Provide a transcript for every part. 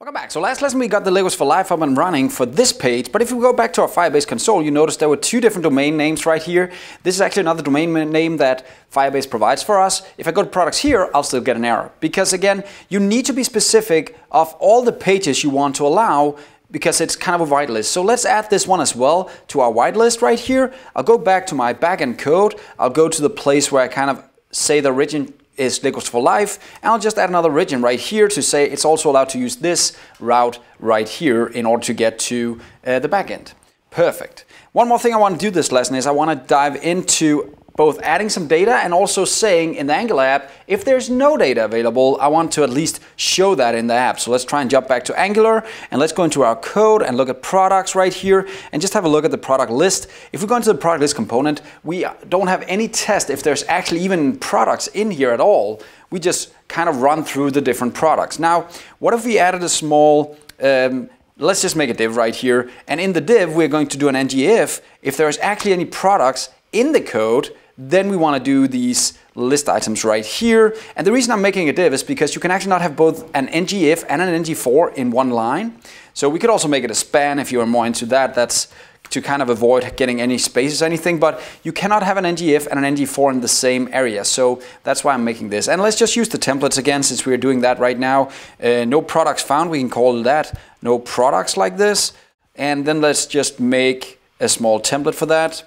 Welcome back. So last lesson we got the Legos for Life up and running for this page, but if we go back to our Firebase console, you notice there were two different domain names right here. This is actually another domain name that Firebase provides for us. If I go to products here, I'll still get an error. Because again, you need to be specific of all the pages you want to allow because it's kind of a whitelist. So let's add this one as well to our whitelist right here. I'll go back to my backend code. I'll go to the place where I kind of say the origin is Liquids for Life. And I'll just add another region right here to say it's also allowed to use this route right here in order to get to uh, the backend. Perfect. One more thing I want to do this lesson is I want to dive into both adding some data and also saying in the Angular app, if there's no data available, I want to at least show that in the app. So let's try and jump back to Angular and let's go into our code and look at products right here and just have a look at the product list. If we go into the product list component, we don't have any test if there's actually even products in here at all. We just kind of run through the different products. Now, what if we added a small um, let's just make a div right here. And in the div, we're going to do an if, if there's actually any products in the code then we want to do these list items right here. And the reason I'm making a div is because you can actually not have both an ngif and an ng4 in one line. So we could also make it a span if you are more into that. That's to kind of avoid getting any spaces or anything, but you cannot have an ngif and an ng4 in the same area. So that's why I'm making this. And let's just use the templates again since we're doing that right now. Uh, no products found, we can call that no products like this. And then let's just make a small template for that.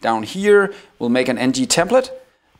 Down here, we'll make an ng template,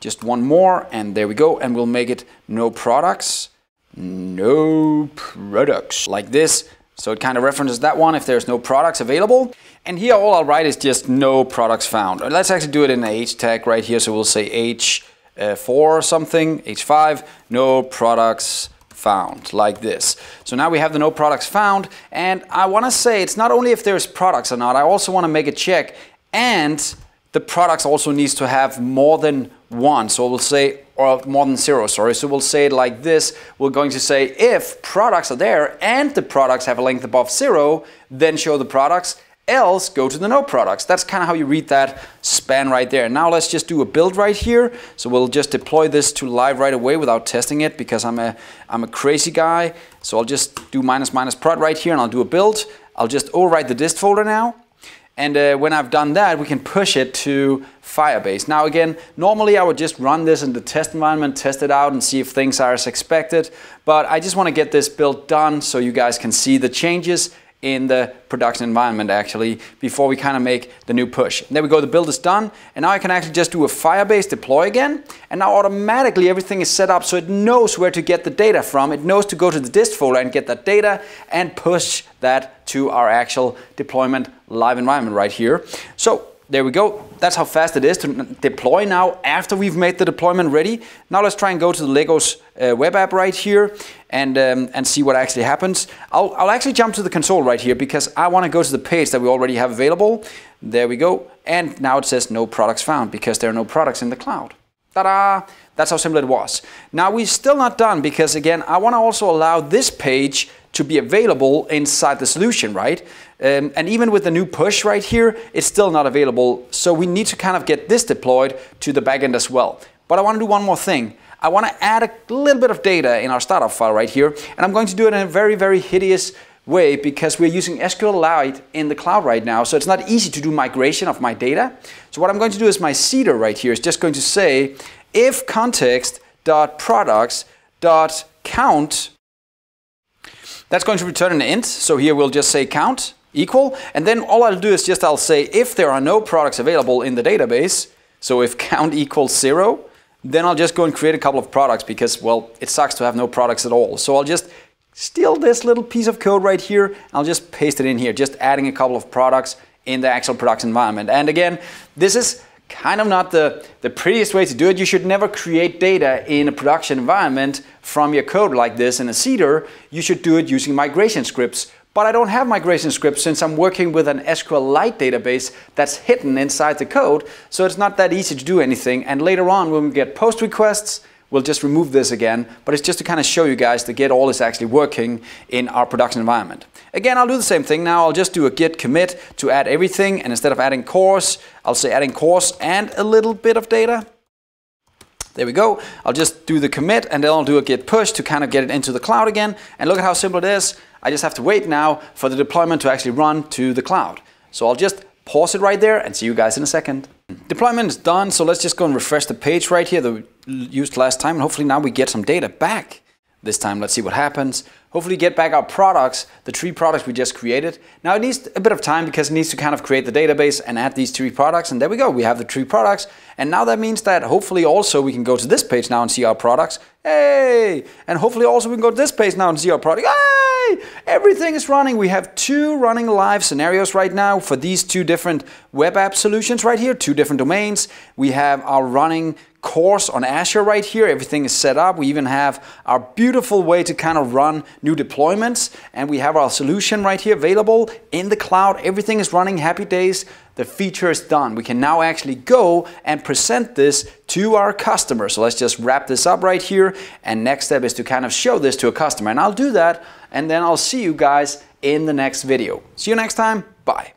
just one more, and there we go, and we'll make it no products, no products, like this. So it kind of references that one if there's no products available. And here all I'll write is just no products found. Let's actually do it in the h tag right here. So we'll say h4 uh, something, h5, no products found, like this. So now we have the no products found. And I want to say it's not only if there's products or not, I also want to make a check and the products also needs to have more than one. So we'll say, or more than zero, sorry. So we'll say it like this. We're going to say if products are there and the products have a length above zero, then show the products, else go to the no products. That's kind of how you read that span right there. Now let's just do a build right here. So we'll just deploy this to live right away without testing it because I'm a, I'm a crazy guy. So I'll just do minus minus prod right here and I'll do a build. I'll just overwrite the dist folder now and uh, when I've done that, we can push it to Firebase. Now again, normally I would just run this in the test environment, test it out and see if things are as expected, but I just wanna get this build done so you guys can see the changes in the production environment actually before we kind of make the new push. And there we go, the build is done and now I can actually just do a Firebase deploy again and now automatically everything is set up so it knows where to get the data from. It knows to go to the dist folder and get that data and push that to our actual deployment live environment right here. So there we go. That's how fast it is to deploy now after we've made the deployment ready. Now let's try and go to the Legos uh, web app right here and, um, and see what actually happens. I'll, I'll actually jump to the console right here because I want to go to the page that we already have available. There we go. And now it says no products found because there are no products in the cloud. Ta-da! That's how simple it was. Now we're still not done because again, I want to also allow this page to be available inside the solution, right? Um, and even with the new push right here, it's still not available. So we need to kind of get this deployed to the backend as well. But I want to do one more thing. I want to add a little bit of data in our startup file right here. And I'm going to do it in a very, very hideous way because we're using SQLite in the cloud right now. So it's not easy to do migration of my data. So what I'm going to do is my cedar right here is just going to say if context dot products dot count that's going to return an int. So here we'll just say count equal. And then all I'll do is just I'll say if there are no products available in the database, so if count equals zero, then I'll just go and create a couple of products because, well, it sucks to have no products at all. So I'll just steal this little piece of code right here. I'll just paste it in here, just adding a couple of products in the actual production environment. And again, this is kind of not the, the prettiest way to do it. You should never create data in a production environment from your code like this in a Cedar. You should do it using migration scripts but I don't have migration scripts since I'm working with an SQLite database that's hidden inside the code, so it's not that easy to do anything. And later on, when we get post requests, we'll just remove this again, but it's just to kind of show you guys that Git all is actually working in our production environment. Again, I'll do the same thing now. I'll just do a Git commit to add everything, and instead of adding course, I'll say adding course and a little bit of data. There we go. I'll just do the commit, and then I'll do a Git push to kind of get it into the cloud again. And look at how simple it is. I just have to wait now for the deployment to actually run to the cloud. So I'll just pause it right there and see you guys in a second. Deployment is done, so let's just go and refresh the page right here that we used last time. And hopefully now we get some data back. This time, let's see what happens. Hopefully get back our products, the three products we just created. Now it needs a bit of time because it needs to kind of create the database and add these three products. And there we go, we have the three products. And now that means that hopefully also we can go to this page now and see our products. Hey! And hopefully also we can go to this page now and see our product. Ah! everything is running. We have two running live scenarios right now for these two different web app solutions right here, two different domains. We have our running course on Azure right here. Everything is set up. We even have our beautiful way to kind of run new deployments. And we have our solution right here available in the cloud. Everything is running happy days. The feature is done. We can now actually go and present this to our customer. So let's just wrap this up right here. And next step is to kind of show this to a customer. And I'll do that. And then I'll see you guys in the next video. See you next time. Bye.